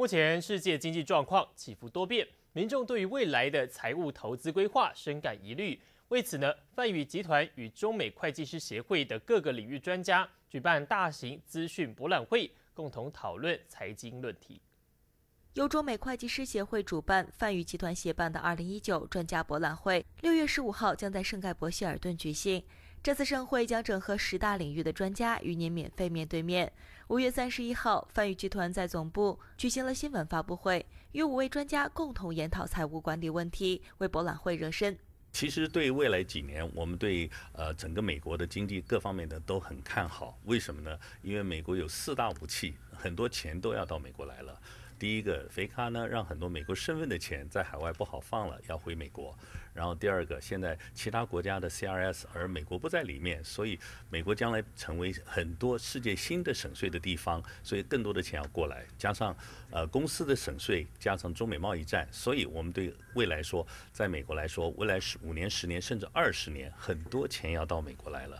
目前世界经济状况起伏多变，民众对于未来的财务投资规划深感疑虑。为此呢，泛宇集团与中美会计师协会的各个领域专家举办大型资讯博览会，共同讨论财经论题。由中美会计师协会主办、泛宇集团协办的二零一九专家博览会，六月十五号将在圣盖博希尔顿举行。这次盛会将整合十大领域的专家与您免费面对面。五月三十一号，泛宇集团在总部举行了新闻发布会，与五位专家共同研讨财务管理问题，为博览会热身。其实，对未来几年，我们对呃整个美国的经济各方面的都很看好。为什么呢？因为美国有四大武器，很多钱都要到美国来了。第一个，肥咖呢，让很多美国身份的钱在海外不好放了，要回美国。然后第二个，现在其他国家的 C R S，而美国不在里面，所以美国将来成为很多世界新的省税的地方，所以更多的钱要过来。加上，呃，公司的省税，加上中美贸易战，所以我们对未来说，在美国来说，未来十五年、十年甚至二十年，很多钱要到美国来了。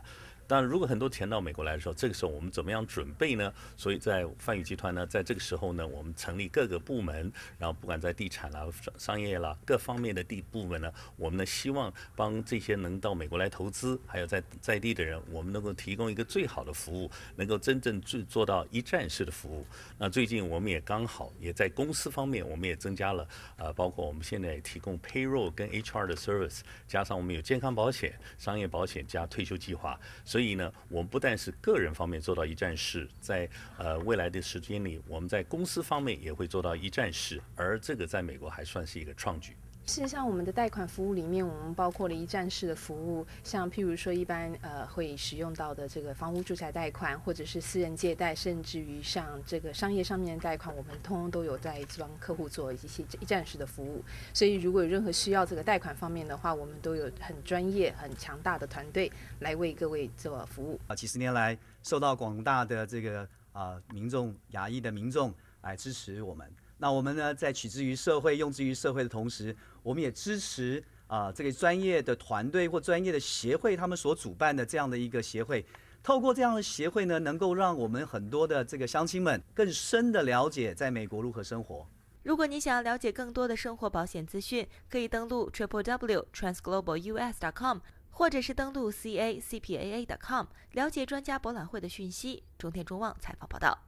但如果很多钱到美国来的时候，这个时候我们怎么样准备呢？所以在泛宇集团呢，在这个时候呢，我们成立各个部门，然后不管在地产啦、商商业啦各方面的地部门呢，我们呢希望帮这些能到美国来投资，还有在在地的人，我们能够提供一个最好的服务，能够真正做做到一站式的服务。那最近我们也刚好也在公司方面，我们也增加了啊，包括我们现在提供 payroll 跟 HR 的 service，加上我们有健康保险、商业保险加退休计划，所以。所以呢，我们不但是个人方面做到一站式，在呃未来的时间里，我们在公司方面也会做到一站式，而这个在美国还算是一个创举。事实上，我们的贷款服务里面，我们包括了一站式的服务，像譬如说，一般呃会使用到的这个房屋住宅贷款，或者是私人借贷，甚至于像这个商业上面贷款，我们通通都有在帮客户做一些一站式的服务。所以，如果有任何需要这个贷款方面的话，我们都有很专业、很强大的团队来为各位做服务。啊，几十年来受到广大的这个啊民众、牙医的民众来支持我们。那我们呢，在取之于社会、用之于社会的同时，我们也支持啊这个专业的团队或专业的协会，他们所主办的这样的一个协会，透过这样的协会呢，能够让我们很多的这个乡亲们更深的了解在美国如何生活。如果你想要了解更多的生活保险资讯，可以登录 triplewtransglobalus.com，或者是登录 cacpaa.com，了解专家博览会的讯息。中天中望采访报道。